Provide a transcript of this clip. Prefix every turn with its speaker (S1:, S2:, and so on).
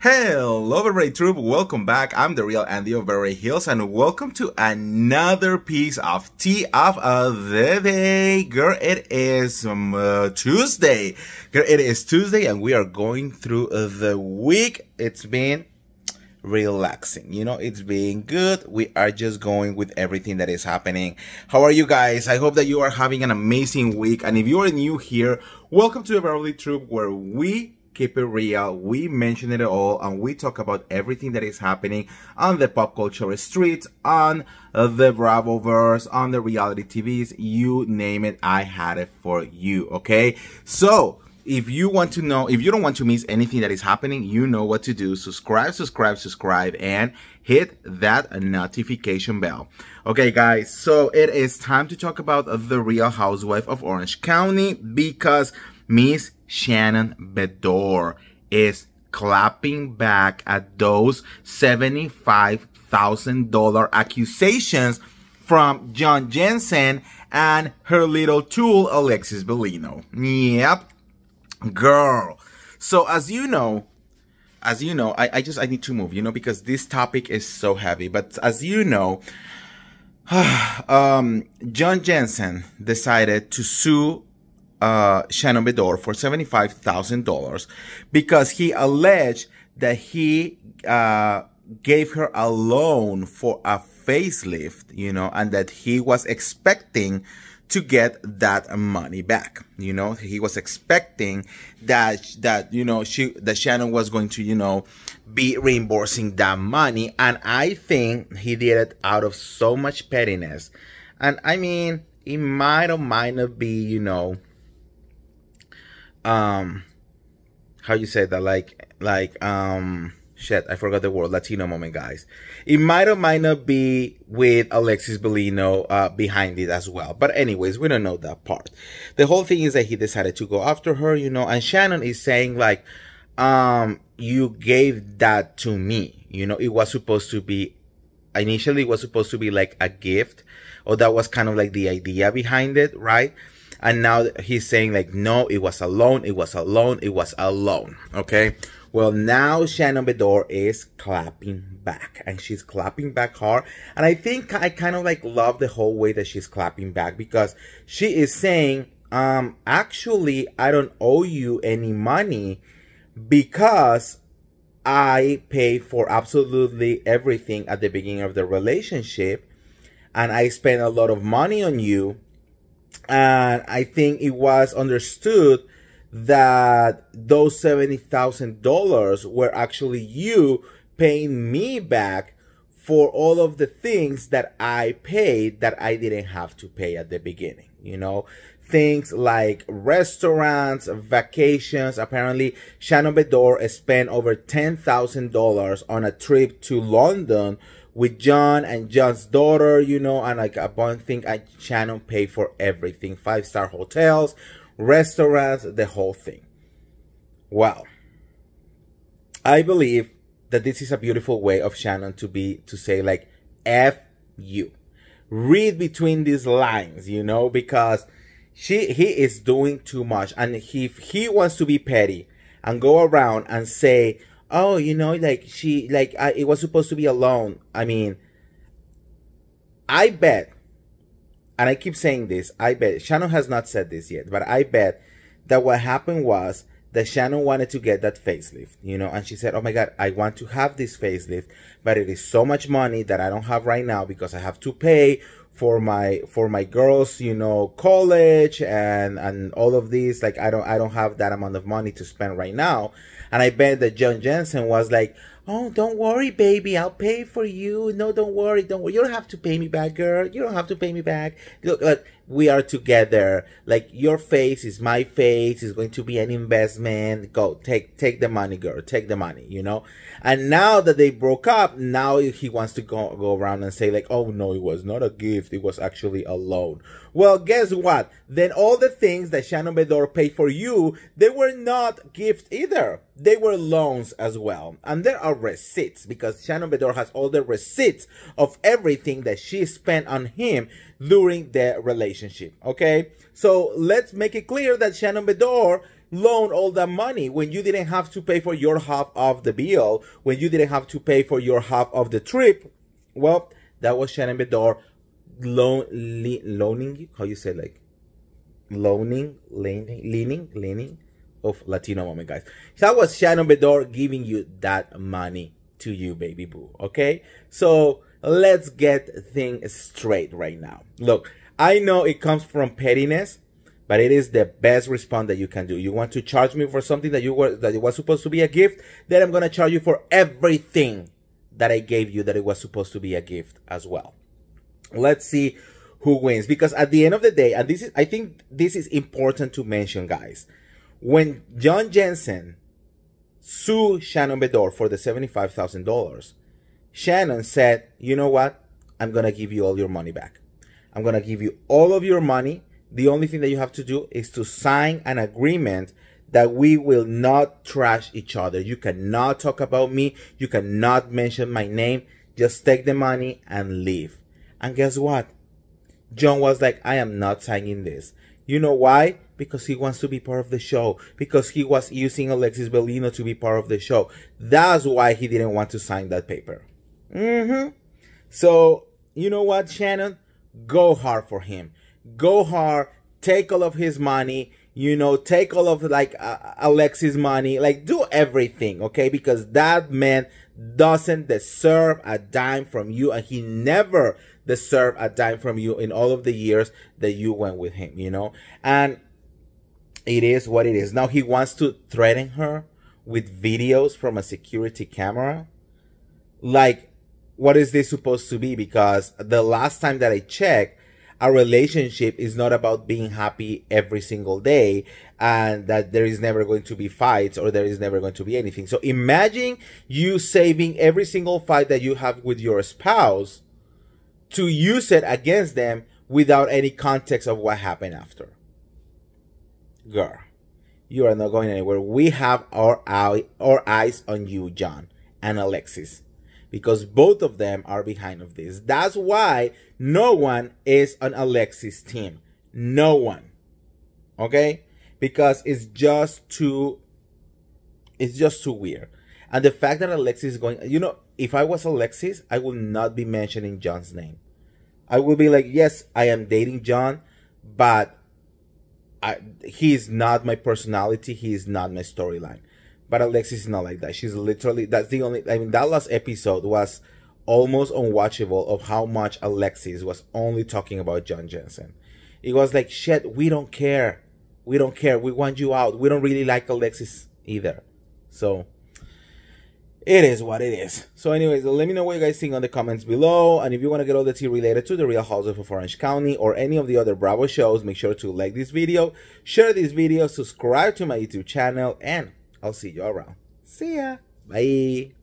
S1: Hello, Beret Troop. Welcome back. I'm the real Andy of Beret Hills, and welcome to another piece of tea of the day. Girl, it is um, uh, Tuesday. Girl, it is Tuesday, and we are going through uh, the week. It's been relaxing. You know, It's been good. We are just going with everything that is happening. How are you guys? I hope that you are having an amazing week. And if you are new here, welcome to the Beverly Troop where we keep it real. We mention it all and we talk about everything that is happening on the pop culture streets, on the Bravoverse, on the reality TVs, you name it, I had it for you, okay? So, if you want to know, if you don't want to miss anything that is happening, you know what to do. Subscribe, subscribe, subscribe, and hit that notification bell. Okay, guys, so it is time to talk about The Real Housewife of Orange County because Miss Shannon Bedore is clapping back at those $75,000 accusations from John Jensen and her little tool, Alexis Bellino. Yep, girl. So as you know, as you know, I, I just, I need to move, you know, because this topic is so heavy. But as you know, um, John Jensen decided to sue uh, Shannon Bedore for $75,000 because he alleged that he uh, gave her a loan for a facelift, you know, and that he was expecting to get that money back. You know, he was expecting that, that, you know, she, that Shannon was going to, you know, be reimbursing that money. And I think he did it out of so much pettiness. And I mean, it might or might not be, you know, um how you say that like like um shit i forgot the word latino moment guys it might or might not be with alexis bellino uh, behind it as well but anyways we don't know that part the whole thing is that he decided to go after her you know and shannon is saying like um you gave that to me you know it was supposed to be initially it was supposed to be like a gift or that was kind of like the idea behind it right and now he's saying like no it was alone it was alone it was alone okay well now shannon bedore is clapping back and she's clapping back hard and i think i kind of like love the whole way that she's clapping back because she is saying um actually i don't owe you any money because i pay for absolutely everything at the beginning of the relationship and i spend a lot of money on you and I think it was understood that those $70,000 were actually you paying me back for all of the things that I paid that I didn't have to pay at the beginning, you know? Things like restaurants, vacations. Apparently, Shannon Bedore spent over $10,000 on a trip to London with John and John's daughter, you know, and like a bunch thing. I Shannon pay for everything. Five star hotels, restaurants, the whole thing. Well, I believe that this is a beautiful way of Shannon to be to say like F you. Read between these lines, you know, because she he is doing too much and he he wants to be petty and go around and say oh, you know, like she, like I, it was supposed to be alone. I mean, I bet, and I keep saying this, I bet Shannon has not said this yet, but I bet that what happened was that Shannon wanted to get that facelift, you know, and she said, Oh my God, I want to have this facelift, but it is so much money that I don't have right now because I have to pay for my for my girls you know college and and all of these like i don't i don't have that amount of money to spend right now and i bet that john jensen was like Oh, don't worry, baby. I'll pay for you. No, don't worry. Don't worry. You don't have to pay me back, girl. You don't have to pay me back. Look, look, we are together. Like your face is my face. It's going to be an investment. Go take take the money, girl. Take the money, you know? And now that they broke up, now he wants to go go around and say, like, oh no, it was not a gift, it was actually a loan. Well, guess what? Then all the things that Shannon Bedore paid for you, they were not gifts either. They were loans as well. And there are receipts because Shannon Bedore has all the receipts of everything that she spent on him during the relationship. Okay? So let's make it clear that Shannon Bedore loan all that money when you didn't have to pay for your half of the bill, when you didn't have to pay for your half of the trip. Well, that was Shannon Bedore loan, loaning how you say like, loaning, leaning, leaning, leaning of Latino woman guys. That was Shannon Bedore giving you that money to you, baby boo. Okay, so let's get things straight right now. Look, I know it comes from pettiness, but it is the best response that you can do. You want to charge me for something that you were that it was supposed to be a gift, then I'm gonna charge you for everything that I gave you that it was supposed to be a gift as well let's see who wins because at the end of the day and this is i think this is important to mention guys when john jensen sued shannon bedore for the $75000 shannon said you know what i'm gonna give you all your money back i'm gonna give you all of your money the only thing that you have to do is to sign an agreement that we will not trash each other you cannot talk about me you cannot mention my name just take the money and leave and guess what? John was like, I am not signing this. You know why? Because he wants to be part of the show. Because he was using Alexis Bellino to be part of the show. That's why he didn't want to sign that paper. Mm-hmm. So, you know what, Shannon? Go hard for him. Go hard. Take all of his money. You know, take all of like uh, Alexis' money. Like, do everything, okay? Because that man doesn't deserve a dime from you, and he never deserve a dime from you in all of the years that you went with him, you know? And it is what it is. Now he wants to threaten her with videos from a security camera. Like, what is this supposed to be? Because the last time that I checked, a relationship is not about being happy every single day and that there is never going to be fights or there is never going to be anything. So imagine you saving every single fight that you have with your spouse to use it against them without any context of what happened after. Girl, you are not going anywhere. We have our, eye, our eyes on you, John and Alexis, because both of them are behind of this. That's why no one is on Alexis' team. No one. Okay? Because it's just too, it's just too weird. And the fact that Alexis is going, you know, if I was Alexis, I would not be mentioning John's name. I would be like, yes, I am dating John, but I, he is not my personality. He is not my storyline. But Alexis is not like that. She's literally, that's the only, I mean, that last episode was almost unwatchable of how much Alexis was only talking about John Jensen. It was like, shit, we don't care. We don't care. We want you out. We don't really like Alexis either. So it is what it is. So anyways, let me know what you guys think on the comments below. And if you want to get all the tea related to The Real Housewives of Orange County or any of the other Bravo shows, make sure to like this video, share this video, subscribe to my YouTube channel, and I'll see you around. See ya. Bye.